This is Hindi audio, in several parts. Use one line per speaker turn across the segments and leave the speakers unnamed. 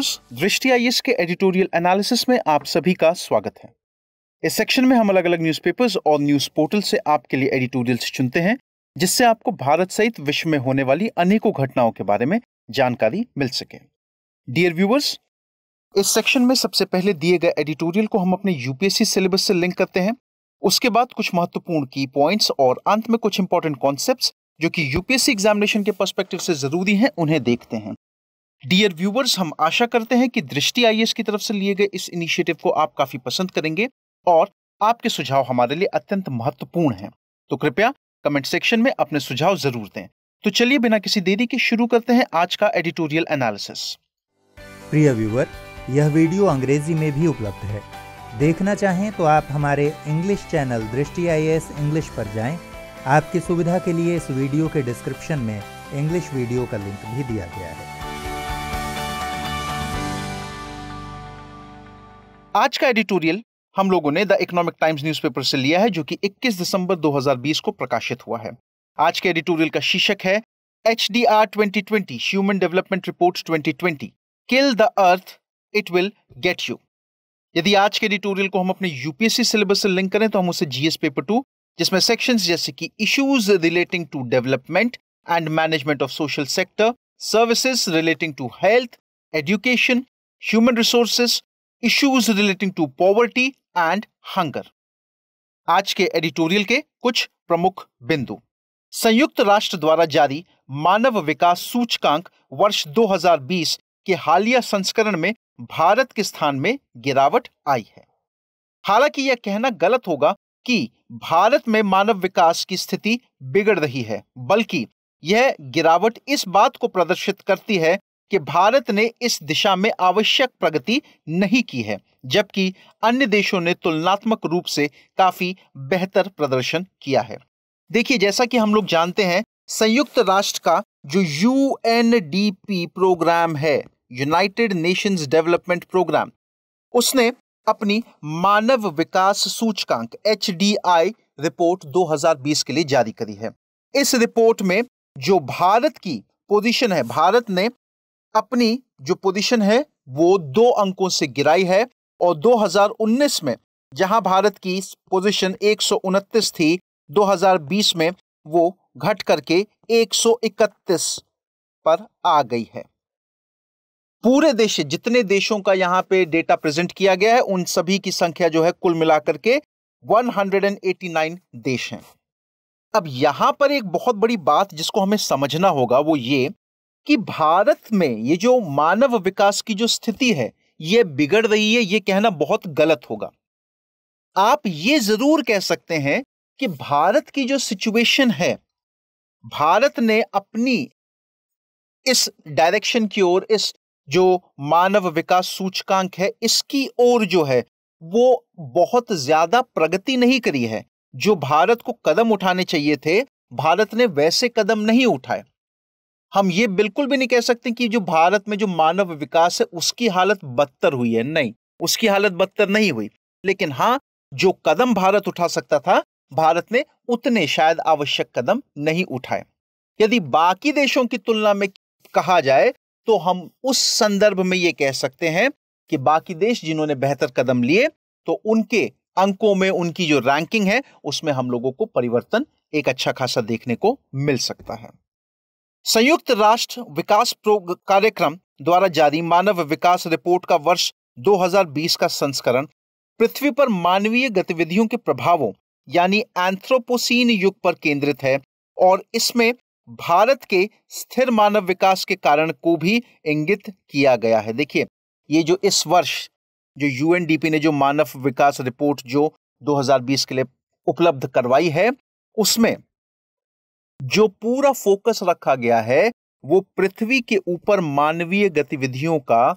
न्यूज दृष्टि आई के एडिटोरियल एनालिसिस में आप सभी का स्वागत है इस सेक्शन में हम अलग अलग न्यूज़पेपर्स और न्यूज पोर्टल से आपके लिए एडिटोरियल्स चुनते हैं जिससे आपको भारत सहित विश्व में होने वाली अनेकों घटनाओं के बारे में जानकारी मिल सके डियर व्यूवर्स इस सेक्शन में सबसे पहले दिए गए एडिटोरियल को हम अपने यूपीएससी सिलेबस से लिंक करते हैं उसके बाद कुछ महत्वपूर्ण की पॉइंट्स और अंत में कुछ इंपॉर्टेंट कॉन्सेप्ट्स जो कि यूपीएससी एग्जामिनेशन के पर्सपेक्टिव से जरूरी हैं उन्हें देखते हैं डियर व्यूवर्स हम आशा करते हैं कि दृष्टि आई की तरफ से लिए गए इस इनिशिएटिव को आप काफी पसंद करेंगे और आपके सुझाव हमारे लिए अत्यंत महत्वपूर्ण हैं तो कृपया कमेंट सेक्शन में अपने सुझाव जरूर दें तो चलिए बिना किसी देरी के शुरू करते हैं आज का एडिटोरियल एनालिसिस प्रिय व्यूवर यह वीडियो अंग्रेजी में भी उपलब्ध है देखना चाहें तो आप हमारे इंग्लिश चैनल दृष्टि आई इंग्लिश पर जाएं। आपकी सुविधा के लिए इस वीडियो के डिस्क्रिप्शन में इंग्लिश वीडियो का लिंक भी दिया गया है आज का एडिटोरियल हम लोगों ने द इकोनॉमिक टाइम्स न्यूज़पेपर से लिया है जो कि 21 दिसंबर 2020 को प्रकाशित हुआ है आज के एडिटोरियल का शीर्षक है H D R twenty twenty human development report twenty twenty kill the earth it will get you यदि आज के एडिटोरियल को हम अपने यूपीएससी सिलेबस से लिंक करें तो हम उसे जीएस पेपर टू जिसमें सेक्शन जैसे कि issues relating to development and management of social sector services relating to health education human resources issues relating to poverty and hunger आज के एडिटोरियल के कुछ प्रमुख बिंदु संयुक्त राष्ट्र द्वारा जारी मानव विकास सूचकांक वर्ष 2020 के हालिया संस्करण में भारत के स्थान में गिरावट आई है हालांकि यह कहना गलत होगा कि भारत में मानव विकास की स्थिति बिगड़ रही है बल्कि यह गिरावट इस बात को प्रदर्शित करती है कि भारत ने इस दिशा में आवश्यक प्रगति नहीं की है जबकि अन्य देशों ने तुलनात्मक रूप से काफी बेहतर प्रदर्शन किया है देखिए जैसा कि हम लोग जानते हैं संयुक्त राष्ट्र का जो यू प्रोग्राम है यूनाइटेड नेशंस डेवलपमेंट प्रोग्राम उसने अपनी मानव विकास सूचकांक एच रिपोर्ट 2020 के लिए जारी करी है इस रिपोर्ट में जो भारत की पोजीशन है भारत ने अपनी जो पोजीशन है वो दो अंकों से गिराई है और 2019 में जहां भारत की पोजीशन एक थी 2020 में वो घट करके 131 पर आ गई है पूरे देश जितने देशों का यहां पे डेटा प्रेजेंट किया गया है उन सभी की संख्या जो है कुल मिलाकर के 189 देश हैं अब यहां पर एक बहुत बड़ी बात जिसको हमें समझना होगा वो ये कि भारत में ये जो मानव विकास की जो स्थिति है ये बिगड़ रही है ये कहना बहुत गलत होगा आप ये जरूर कह सकते हैं कि भारत की जो सिचुएशन है भारत ने अपनी इस डायरेक्शन की ओर इस जो मानव विकास सूचकांक है इसकी ओर जो है वो बहुत ज्यादा प्रगति नहीं करी है जो भारत को कदम उठाने चाहिए थे भारत ने वैसे कदम नहीं उठाए हम ये बिल्कुल भी नहीं कह सकते कि जो भारत में जो मानव विकास है उसकी हालत बदतर हुई है नहीं उसकी हालत बदतर नहीं हुई लेकिन हाँ जो कदम भारत उठा सकता था भारत ने उतने शायद आवश्यक कदम नहीं उठाए यदि बाकी देशों की तुलना में कहा जाए तो हम उस संदर्भ में ये कह सकते हैं कि बाकी देश जिन्होंने बेहतर कदम लिए तो उनके अंकों में उनकी जो रैंकिंग है उसमें हम लोगों को परिवर्तन एक अच्छा खासा देखने को मिल सकता है संयुक्त राष्ट्र विकास कार्यक्रम द्वारा जारी मानव विकास रिपोर्ट का वर्ष 2020 का संस्करण पृथ्वी पर मानवीय गतिविधियों के प्रभावों यानी एंथ्रोपोसीन युग पर केंद्रित है और इसमें भारत के स्थिर मानव विकास के कारण को भी इंगित किया गया है देखिए ये जो इस वर्ष जो यूएनडीपी ने जो मानव विकास रिपोर्ट जो 2020 के लिए उपलब्ध करवाई है उसमें जो पूरा फोकस रखा गया है वो पृथ्वी के ऊपर मानवीय गतिविधियों का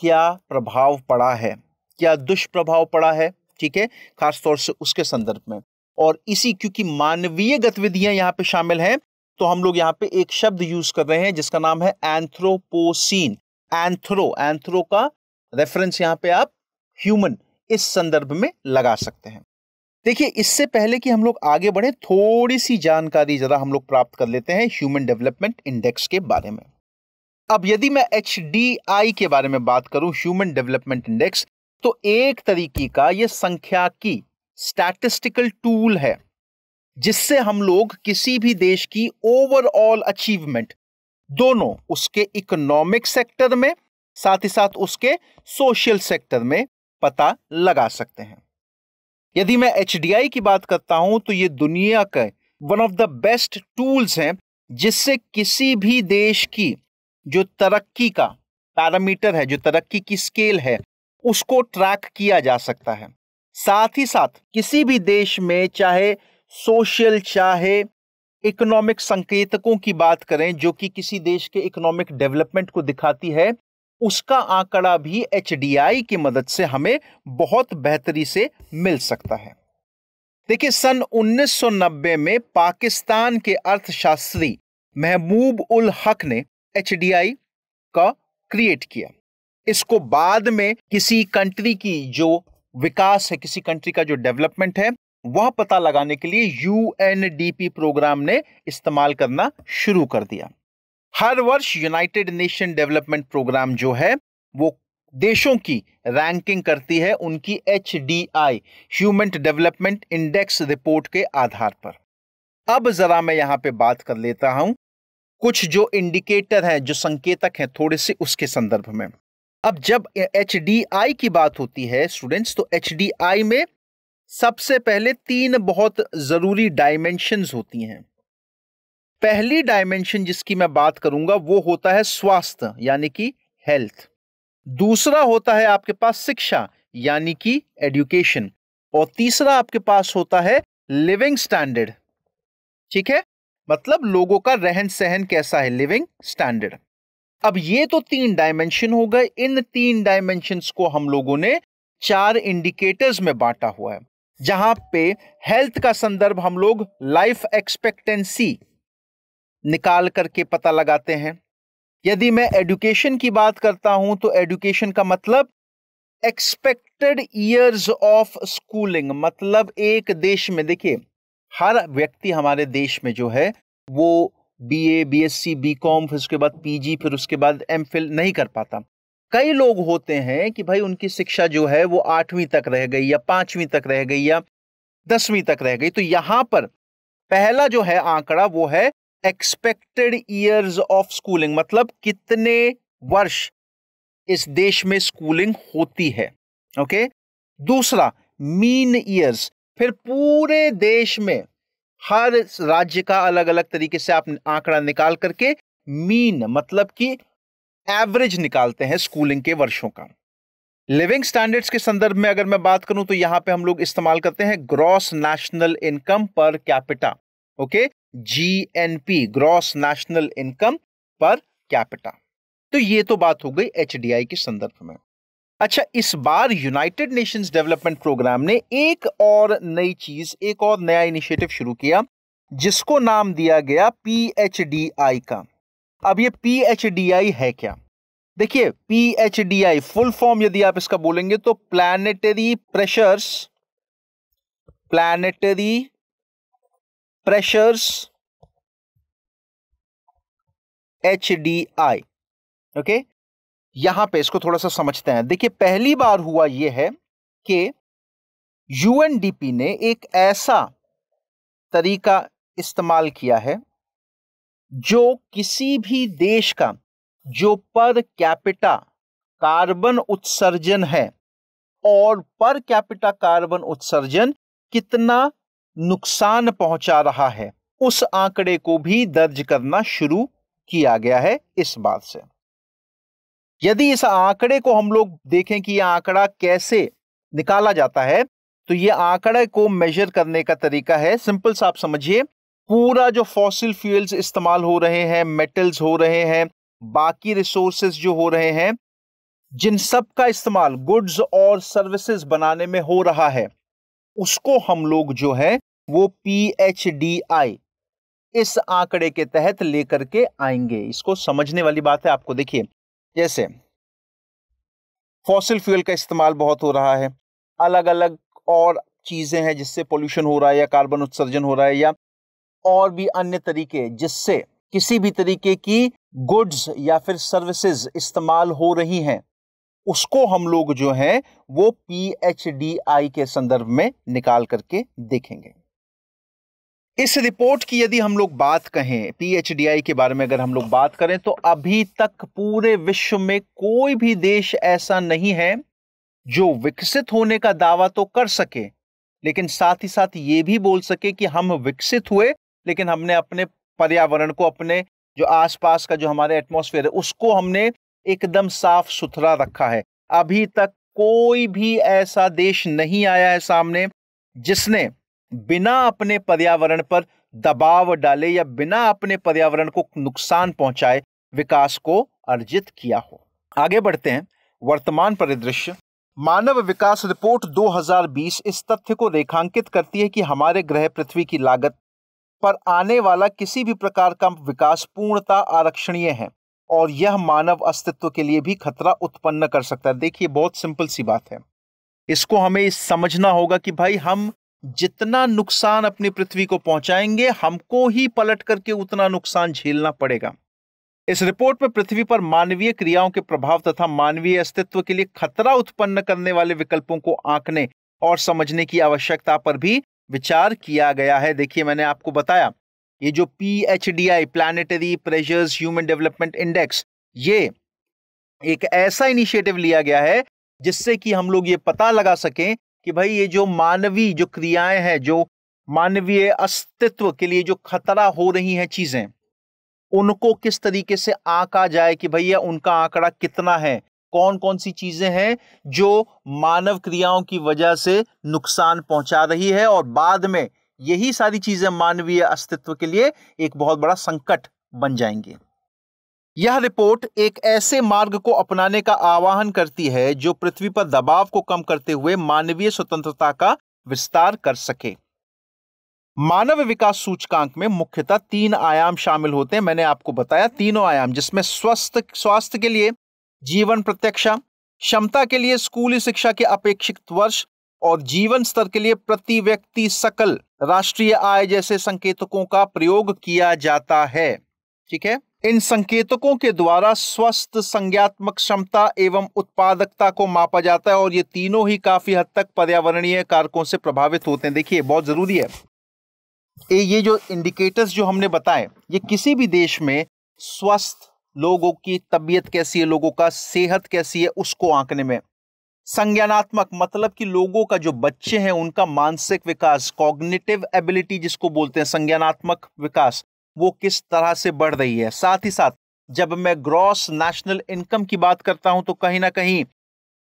क्या प्रभाव पड़ा है क्या दुष्प्रभाव पड़ा है ठीक है खासतौर से उसके संदर्भ में और इसी क्योंकि मानवीय गतिविधियां यहाँ पे शामिल हैं तो हम लोग यहाँ पे एक शब्द यूज कर रहे हैं जिसका नाम है एंथ्रोपोसीन एंथ्रो एंथ्रो का रेफरेंस यहाँ पे आप ह्यूमन इस संदर्भ में लगा सकते हैं देखिए इससे पहले कि हम लोग आगे बढ़े थोड़ी सी जानकारी ज़रा हम लोग प्राप्त कर लेते हैं ह्यूमन डेवलपमेंट इंडेक्स के बारे में अब यदि मैं एच के बारे में बात करूं ह्यूमन डेवलपमेंट इंडेक्स तो एक तरीके का यह संख्या की स्टैटिस्टिकल टूल है जिससे हम लोग किसी भी देश की ओवरऑल अचीवमेंट दोनों उसके इकोनॉमिक सेक्टर में साथ ही साथ उसके सोशल सेक्टर में पता लगा सकते हैं यदि मैं एच की बात करता हूं तो ये दुनिया का one of the best tools हैं जिससे किसी भी देश की जो तरक्की का पैरामीटर है जो तरक्की की स्केल है उसको ट्रैक किया जा सकता है साथ ही साथ किसी भी देश में चाहे सोशल चाहे इकोनॉमिक संकेतकों की बात करें जो कि किसी देश के इकोनॉमिक डेवलपमेंट को दिखाती है उसका आंकड़ा भी एच की मदद से हमें बहुत बेहतरी से मिल सकता है देखिए सन 1990 में पाकिस्तान के अर्थशास्त्री महबूब उल हक ने एच का क्रिएट किया इसको बाद में किसी कंट्री की जो विकास है किसी कंट्री का जो डेवलपमेंट है वह पता लगाने के लिए यूएनडीपी प्रोग्राम ने इस्तेमाल करना शुरू कर दिया हर वर्ष यूनाइटेड नेशन डेवलपमेंट प्रोग्राम जो है वो देशों की रैंकिंग करती है उनकी H D I human development index report के आधार पर अब ज़रा मैं यहाँ पे बात कर लेता हूं कुछ जो इंडिकेटर हैं जो संकेतक हैं थोड़े से उसके संदर्भ में अब जब एच डी आई की बात होती है स्टूडेंट्स तो एच डी आई में सबसे पहले तीन बहुत ज़रूरी डायमेंशन होती हैं पहली डायमेंशन जिसकी मैं बात करूंगा वो होता है स्वास्थ्य यानी कि हेल्थ दूसरा होता है आपके पास शिक्षा यानी कि एडुकेशन और तीसरा आपके पास होता है लिविंग स्टैंडर्ड ठीक है मतलब लोगों का रहन सहन कैसा है लिविंग स्टैंडर्ड अब ये तो तीन डायमेंशन हो गए इन तीन डायमेंशन को हम लोगों ने चार इंडिकेटर्स में बांटा हुआ है जहां पे हेल्थ का संदर्भ हम लोग लाइफ एक्सपेक्टेंसी निकाल करके पता लगाते हैं यदि मैं एडुकेशन की बात करता हूं तो एडुकेशन का मतलब एक्सपेक्टेड ईयर्स ऑफ स्कूलिंग मतलब एक देश में देखिए हर व्यक्ति हमारे देश में जो है वो B A B S C B com फिर उसके बाद पी जी फिर उसके बाद एम फिल नहीं कर पाता कई लोग होते हैं कि भाई उनकी शिक्षा जो है वो आठवीं तक रह गई या पांचवीं तक रह गई या दसवीं तक रह गई तो यहाँ पर पहला जो है आंकड़ा वो है एक्सपेक्टेड ईयर्स ऑफ स्कूलिंग मतलब कितने वर्ष इस देश में स्कूलिंग होती है ओके दूसरा मीन ईयर्स फिर पूरे देश में हर राज्य का अलग अलग तरीके से आप आंकड़ा निकाल करके मीन मतलब कि एवरेज निकालते हैं स्कूलिंग के वर्षों का लिविंग स्टैंडर्ड्स के संदर्भ में अगर मैं बात करूं तो यहां पे हम लोग इस्तेमाल करते हैं gross national income per capita okay GNP gross national income per capita तो ये तो बात हो गई एच के संदर्भ में अच्छा इस बार यूनाइटेड नेशंस डेवलपमेंट प्रोग्राम ने एक और नई चीज एक और नया इनिशिएटिव शुरू किया जिसको नाम दिया गया पीएचडीआई का अब ये पीएचडीआई है क्या देखिए पीएचडीआई फुल फॉर्म यदि आप इसका बोलेंगे तो planetary pressures planetary pressures HDI okay okay? यहां पे इसको थोड़ा सा समझते हैं देखिए पहली बार हुआ यह है कि यूएनडीपी ने एक ऐसा तरीका इस्तेमाल किया है जो किसी भी देश का जो पर कैपिटा कार्बन उत्सर्जन है और पर कैपिटा कार्बन उत्सर्जन कितना नुकसान पहुंचा रहा है उस आंकड़े को भी दर्ज करना शुरू किया गया है इस बात से यदि इस आंकड़े को हम लोग देखें कि यह आंकड़ा कैसे निकाला जाता है तो ये आंकड़े को मेजर करने का तरीका है सिंपल सा आप समझिए पूरा जो फॉसिल फ्यूल्स इस्तेमाल हो रहे हैं मेटल्स हो रहे हैं बाकी रिसोर्सेज जो हो रहे हैं जिन सब का इस्तेमाल गुड्स और सर्विसेज बनाने में हो रहा है उसको हम लोग जो है वो पी एच डी आई इस आंकड़े के तहत लेकर के आएंगे इसको समझने वाली बात है आपको देखिए जैसे फॉसिल फ्यूल का इस्तेमाल बहुत हो रहा है अलग अलग और चीज़ें हैं जिससे पोल्यूशन हो रहा है या कार्बन उत्सर्जन हो रहा है या और भी अन्य तरीके जिससे किसी भी तरीके की गुड्स या फिर सर्विसेज इस्तेमाल हो रही हैं उसको हम लोग जो है वो पी एच डी आई के संदर्भ में निकाल करके देखेंगे इस रिपोर्ट की यदि हम लोग बात कहें आई के बारे में अगर हम लोग बात करें तो अभी तक पूरे विश्व में कोई भी देश ऐसा नहीं है जो विकसित होने का दावा तो कर सके लेकिन साथ ही साथ ये भी बोल सके कि हम विकसित हुए लेकिन हमने अपने पर्यावरण को अपने जो आसपास का जो हमारे एटमॉस्फेयर है उसको हमने एकदम साफ सुथरा रखा है अभी तक कोई भी ऐसा देश नहीं आया है सामने जिसने बिना अपने पर्यावरण पर दबाव डाले या बिना अपने पर्यावरण को नुकसान पहुंचाए विकास को अर्जित किया हो आगे बढ़ते हैं वर्तमान परिदृश्य मानव विकास रिपोर्ट 2020 इस तथ्य को रेखांकित करती है कि हमारे ग्रह पृथ्वी की लागत पर आने वाला किसी भी प्रकार का विकास पूर्णता आरक्षणीय है और यह मानव अस्तित्व के लिए भी खतरा उत्पन्न कर सकता है देखिए बहुत सिंपल सी बात है इसको हमें समझना होगा कि भाई हम जितना नुकसान अपनी पृथ्वी को पहुंचाएंगे हमको ही पलट करके उतना नुकसान झेलना पड़ेगा इस रिपोर्ट में पृथ्वी पर मानवीय क्रियाओं के प्रभाव तथा मानवीय अस्तित्व के लिए खतरा उत्पन्न करने वाले विकल्पों को आंकने और समझने की आवश्यकता पर भी विचार किया गया है देखिए मैंने आपको बताया ये जो P H D I planetary pressures human development index ये एक ऐसा इनिशिएटिव लिया गया है जिससे कि हम लोग ये पता लगा सकें कि भाई ये जो मानवीय जो क्रियाएं हैं जो मानवीय अस्तित्व के लिए जो खतरा हो रही हैं चीज़ें उनको किस तरीके से आंका जाए कि भैया उनका आंकड़ा कितना है कौन कौन सी चीज़ें हैं जो मानव क्रियाओं की वजह से नुकसान पहुंचा रही है और बाद में यही सारी चीजें मानवीय अस्तित्व के लिए एक बहुत बड़ा संकट बन जाएंगे यह रिपोर्ट एक ऐसे मार्ग को अपनाने का आह्वान करती है जो पृथ्वी पर दबाव को कम करते हुए मानवीय स्वतंत्रता का विस्तार कर सके मानव विकास सूचकांक में मुख्यतः तीन आयाम शामिल होते हैं मैंने आपको बताया तीनों आयाम जिसमें स्वस्थ स्वास्थ्य के लिए जीवन प्रत्यक्षा क्षमता के लिए स्कूली शिक्षा के अपेक्षित वर्ष और जीवन स्तर के लिए प्रति व्यक्ति सकल राष्ट्रीय आय जैसे संकेतकों का प्रयोग किया जाता है ठीक है इन संकेतकों के द्वारा स्वस्थ संज्ञात्मक क्षमता एवं उत्पादकता को मापा जाता है और ये तीनों ही काफी हद तक पर्यावरणीय कारकों से प्रभावित होते हैं देखिए बहुत जरूरी है ए ये जो इंडिकेटर्स जो हमने बताए ये किसी भी देश में स्वस्थ लोगों की तबीयत कैसी है लोगों का सेहत कैसी है उसको आंकने में संज्ञानात्मक मतलब कि लोगों का जो बच्चे हैं उनका मानसिक विकास कॉग्निटिव एबिलिटी जिसको बोलते हैं संज्ञानात्मक विकास वो किस तरह से बढ़ रही है साथ ही साथ जब मैं ग्रॉस नेशनल इनकम की बात करता हूं तो कहीं ना कहीं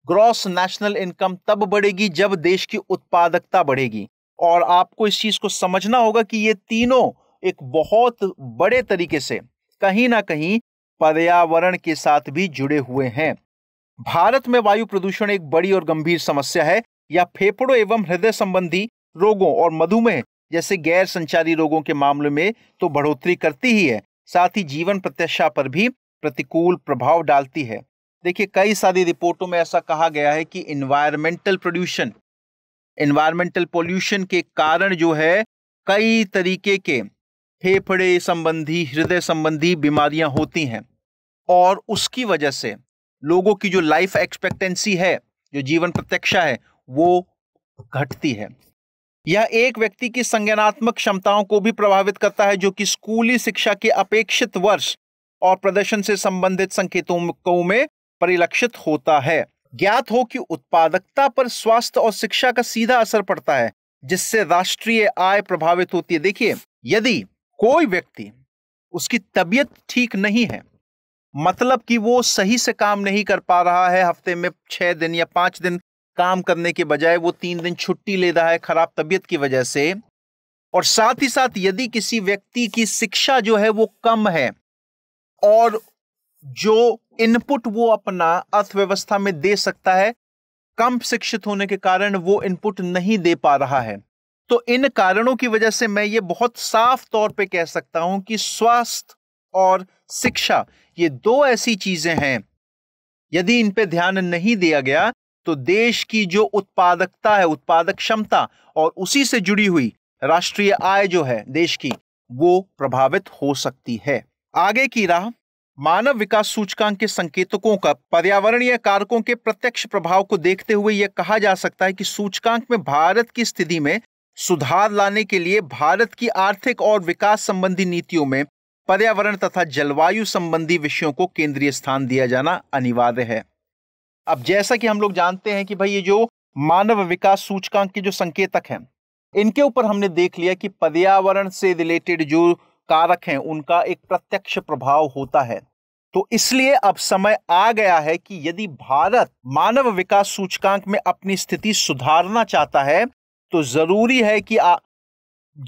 ग्रॉस नेशनल इनकम तब बढ़ेगी जब देश की उत्पादकता बढ़ेगी और आपको इस चीज को समझना होगा कि ये तीनों एक बहुत बड़े तरीके से कहीं ना कहीं पर्यावरण के साथ भी जुड़े हुए हैं भारत में वायु प्रदूषण एक बड़ी और गंभीर समस्या है या फेफड़ों एवं हृदय संबंधी रोगों और मधुमेह जैसे गैर संचारी रोगों के मामले में तो बढ़ोतरी करती ही है साथ ही जीवन प्रत्याशा पर भी प्रतिकूल प्रभाव डालती है देखिए कई सारी रिपोर्टों में ऐसा कहा गया है कि इन्वायरमेंटल प्रदूषण इन्वायरमेंटल पोल्यूशन के कारण जो है कई तरीके के फेफड़े संबंधी हृदय संबंधी बीमारियां होती हैं और उसकी वजह से लोगों की जो लाइफ एक्सपेक्टेंसी है जो जीवन प्रत्यक्षा है वो घटती है यह एक व्यक्ति की संज्ञानात्मक क्षमताओं को भी प्रभावित करता है जो कि स्कूली शिक्षा के अपेक्षित वर्ष और प्रदर्शन से संबंधित संकेतों में परिलक्षित होता है ज्ञात हो कि उत्पादकता पर स्वास्थ्य और शिक्षा का सीधा असर पड़ता है जिससे राष्ट्रीय आय प्रभावित होती है देखिए यदि कोई व्यक्ति उसकी तबीयत ठीक नहीं है मतलब कि वो सही से काम नहीं कर पा रहा है हफ्ते में छः दिन या पाँच दिन काम करने के बजाय वो तीन दिन छुट्टी ले रहा है खराब तबीयत की वजह से और साथ ही साथ यदि किसी व्यक्ति की शिक्षा जो है वो कम है और जो इनपुट वो अपना अर्थव्यवस्था में दे सकता है कम शिक्षित होने के कारण वो इनपुट नहीं दे पा रहा है तो इन कारणों की वजह से मैं ये बहुत साफ तौर पे कह सकता हूं कि स्वास्थ्य और शिक्षा ये दो ऐसी चीजें हैं यदि इन पे ध्यान नहीं दिया गया तो देश की जो उत्पादकता है उत्पादक क्षमता और उसी से जुड़ी हुई राष्ट्रीय आय जो है देश की वो प्रभावित हो सकती है आगे की राह मानव विकास सूचकांक के संकेतकों का पर्यावरणीय कारकों के प्रत्यक्ष प्रभाव को देखते हुए यह कहा जा सकता है कि सूचकांक में भारत की स्थिति में सुधार लाने के लिए भारत की आर्थिक और विकास संबंधी नीतियों में पर्यावरण तथा जलवायु संबंधी विषयों को केंद्रीय स्थान दिया जाना अनिवार्य है अब जैसा कि हम लोग जानते हैं कि भाई ये जो मानव विकास सूचकांक के जो संकेतक हैं इनके ऊपर हमने देख लिया कि पर्यावरण से रिलेटेड जो कारक हैं उनका एक प्रत्यक्ष प्रभाव होता है तो इसलिए अब समय आ गया है कि यदि भारत मानव विकास सूचकांक में अपनी स्थिति सुधारना चाहता है तो जरूरी है कि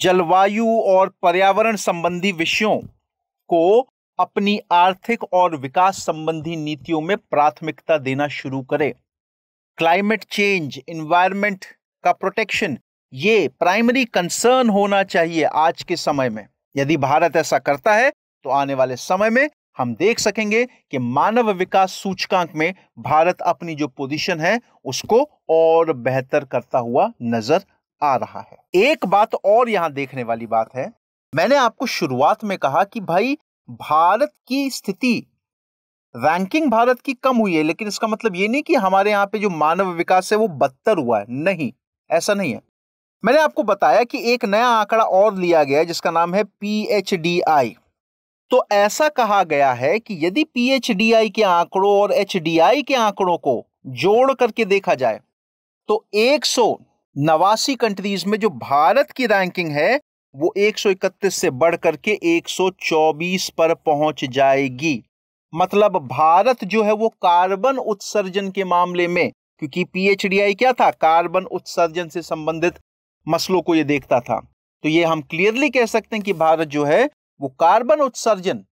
जलवायु और पर्यावरण संबंधी विषयों को अपनी आर्थिक और विकास संबंधी नीतियों में प्राथमिकता देना शुरू करे क्लाइमेट चेंज इन्वायरमेंट का प्रोटेक्शन ये प्राइमरी कंसर्न होना चाहिए आज के समय में यदि भारत ऐसा करता है तो आने वाले समय में हम देख सकेंगे कि मानव विकास सूचकांक में भारत अपनी जो पोजीशन है उसको और बेहतर करता हुआ नजर आ रहा है एक बात और यहां देखने वाली बात है मैंने आपको शुरुआत में कहा कि भाई भारत की स्थिति रैंकिंग भारत की कम हुई है लेकिन इसका मतलब ये नहीं कि हमारे यहाँ पे जो मानव विकास है वो बदतर हुआ है नहीं ऐसा नहीं है मैंने आपको बताया कि एक नया आंकड़ा और लिया गया है जिसका नाम है पी तो ऐसा कहा गया है कि यदि पी के आंकड़ों और एच के आंकड़ों को जोड़ करके देखा जाए तो एक नवासी कंट्रीज में जो भारत की रैंकिंग है वो 131 से बढ़ करके 124 पर पहुंच जाएगी मतलब भारत जो है वो कार्बन उत्सर्जन के मामले में क्योंकि पीएचडीआई क्या था कार्बन उत्सर्जन से संबंधित मसलों को ये देखता था तो ये हम क्लियरली कह सकते हैं कि भारत जो है वो कार्बन उत्सर्जन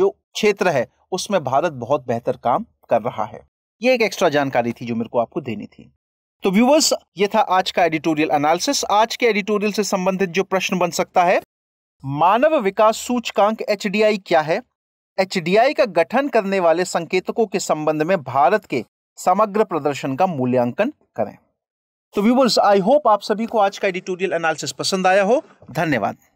जो क्षेत्र है उसमें भारत बहुत बेहतर काम कर रहा है ये एक एक्स्ट्रा जानकारी थी जो मेरे को आपको देनी थी तो व्यूवर्स ये था आज का एडिटोरियल एनालिसिस आज के एडिटोरियल से संबंधित जो प्रश्न बन सकता है मानव विकास सूचकांक एच क्या है एच का गठन करने वाले संकेतकों के संबंध में भारत के समग्र प्रदर्शन का मूल्यांकन करें तो व्यूवर्स आई होप आप सभी को आज का एडिटोरियल एनालिसिस पसंद आया हो धन्यवाद